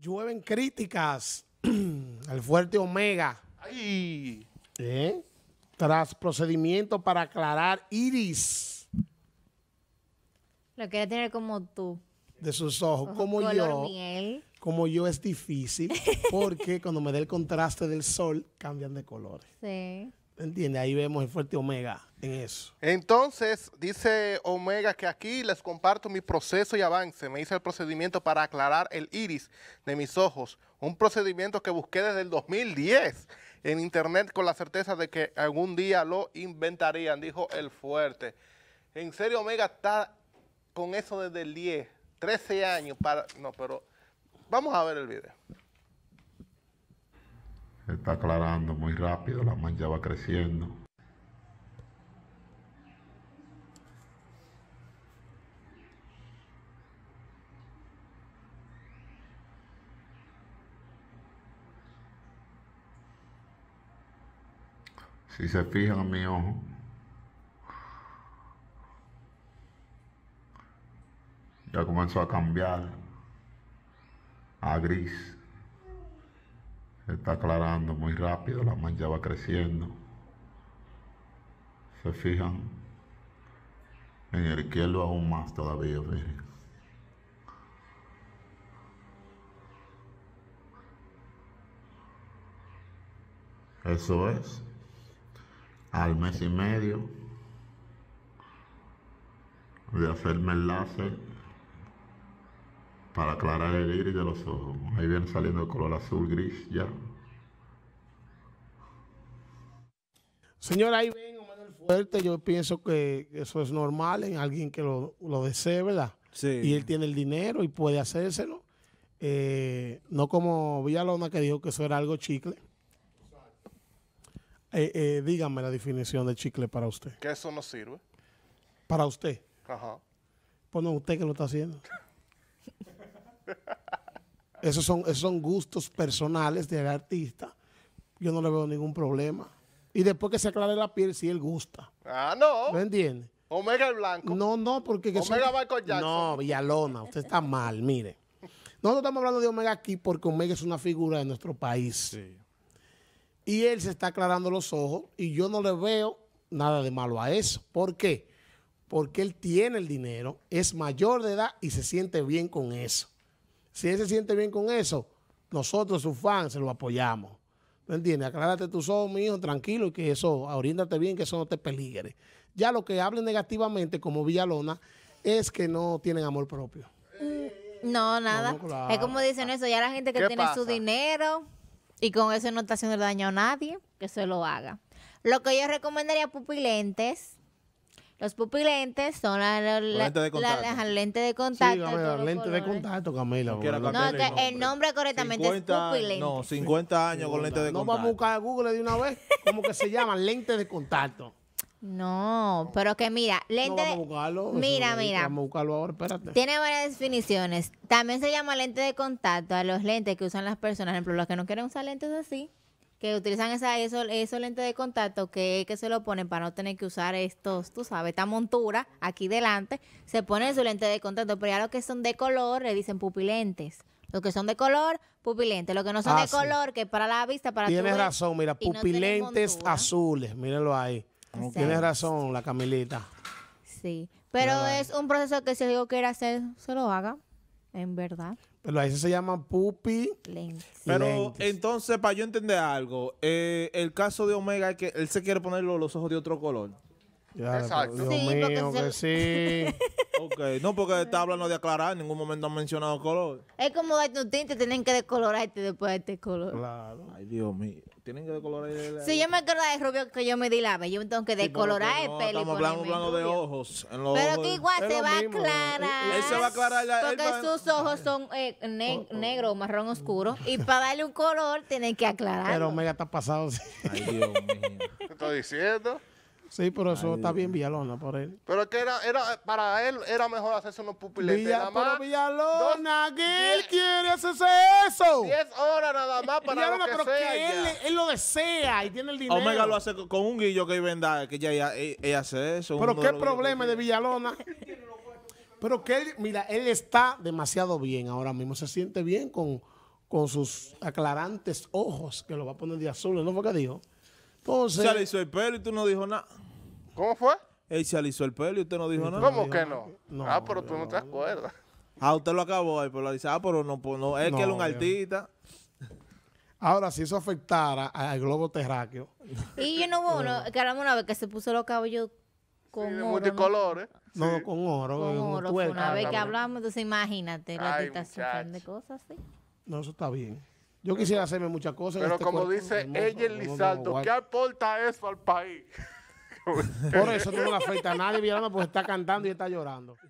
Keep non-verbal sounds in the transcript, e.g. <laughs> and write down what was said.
llueven críticas <clears throat> al fuerte Omega. ¿Eh? Tras procedimiento para aclarar Iris. Lo quiere tener como tú. De sus ojos, como yo. Como yo es difícil porque cuando me da el contraste del sol cambian de colores. <laughs> Sí. Entiende, Ahí vemos el fuerte Omega en eso. Entonces, dice Omega que aquí les comparto mi proceso y avance. Me hice el procedimiento para aclarar el iris de mis ojos. Un procedimiento que busqué desde el 2010 en internet con la certeza de que algún día lo inventarían, dijo el fuerte. En serio, Omega está con eso desde el 10, 13 años para... No, pero vamos a ver el video está aclarando muy rápido, la mancha va creciendo. Si se fijan en mi ojo, ya comenzó a cambiar a gris está aclarando muy rápido, la mancha va creciendo. Se fijan en el hielo aún más todavía, miren. Eso es. Al mes y medio de hacerme el láser para aclarar el iris de los ojos. Ahí viene saliendo el color azul gris ya. Señora, ahí ven el Fuerte. Yo pienso que eso es normal en alguien que lo, lo desee, ¿verdad? Sí. Y él tiene el dinero y puede hacérselo. Eh, no como Villalona que dijo que eso era algo chicle. Díganme eh, eh, dígame la definición de chicle para usted. Que eso no sirve. Para usted. Ajá. Pues no, usted que lo está haciendo. <laughs> Esos son, gustos personales del artista. Yo no le veo ningún problema. Y después que se aclare la piel, si él gusta. Ah, no. ¿Me entiende? Omega el blanco. No, no, porque... Que Omega va Jackson. No, Villalona, usted está mal, mire. Nosotros estamos hablando de Omega aquí porque Omega es una figura de nuestro país. Y él se está aclarando los ojos y yo no le veo nada de malo a eso. ¿Por qué? Porque él tiene el dinero, es mayor de edad y se siente bien con eso. Si él se siente bien con eso, nosotros, sus fans, se lo apoyamos. ¿Me entiendes? Aclárate tú ojos, mi hijo, tranquilo, y que eso, oriéndate bien, que eso no te peligre. Ya lo que hablen negativamente, como Villalona, es que no tienen amor propio. Mm, no, nada. Es como dicen eso, ya la gente que tiene su dinero y con eso no está haciendo daño a nadie, que se lo haga. Lo que yo recomendaría a pupilentes los pupilentes son las lentes de, contacto. las lentes de contacto, Camila. No, que el nombre correctamente es pupilente. No, 50 años con lentes de contacto. No vamos a buscar a Google de una vez cómo que se llaman lentes de contacto. No, pero que mira, lente. No vamos a buscarlo, mira, mira. Vamos a buscarlo ahora, espérate. Tiene varias definiciones. También se llama lente de contacto a los lentes que usan las personas, por ejemplo, los que no quieren usar lentes así que utilizan esa, eso eso lentes de contacto que, que se lo ponen para no tener que usar estos, tú sabes, esta montura aquí delante, se pone su lente de contacto, pero ya los que son de color le dicen pupilentes. Los que son de color, pupilentes. Los que no son ah, de color, que para la vista, para Tienes Tienes razón, mira, pupilentes azules, mírenlo ahí. Tienes razón, la Camilita. Sí, pero es un proceso que si digo era hacer, se lo haga. En verdad. Pero ahí se llaman pupi. Pero entonces, para yo entender algo, eh, el caso de Omega es que él se quiere poner los ojos de otro color. Exacto. sí. <laughs> Ok, no, porque está hablando de aclarar, en ningún momento han mencionado color. Es como darte un tinte, tienen que decolorarte después de este color. Claro. Ay, Dios mío. Tienen que decolorar el... Si yo me acuerdo de rubio que yo me di la vez, yo tengo que decolorar el no, pelo. Estamos hablando, de ojos. En los pero que igual se va, a aclarar, él, se va a aclarar. Porque sus ojos son eh, oh, oh. negro o marrón oscuro. y para darle un color, tienen que aclarar. Pero Omega está pasado. Ay, Dios mío. ¿Qué estoy diciendo? Sí, pero eso está bien Villalona por él. Pero es que era, era, para él era mejor hacerse unos pupiletes. pero Villalona, él quiere hacerse eso. Diez horas nada más para Villalona, lo que pero que él, lo desea y tiene el dinero. Omega lo hace con un guillo que venda, que ella, ella, hace eso. Pero qué problema de Villalona. pero que él, mira, él está demasiado bien ahora mismo. Se siente bien con, con sus aclarantes ojos que lo va a poner de azul. ¿No fue que dijo? Pues, se alisó eh, el pelo y tú no dijo nada. ¿Cómo fue? Él se alisó el pelo y usted no dijo nada. ¿Cómo que no? ah, pero tú no, te acuerdas. Ah, usted lo acabó ahí, pero lo ah, pero no, pues, no es que era un artista. Ahora, si eso afectara al globo terráqueo. Y yo no hubo que caramba, una vez que se puso los cabellos con ¿eh? sí, oro. Multicolores. No, con oro. Con, oro. una vez que hablamos, entonces imagínate la tentación de cosas así. No, eso está bien. Yo quisiera hacerme muchas cosas. Pero este como dice ella el Lizardo, ¿qué aporta eso al país? <laughs> Por eso no me afecta a nadie, porque está cantando y está llorando.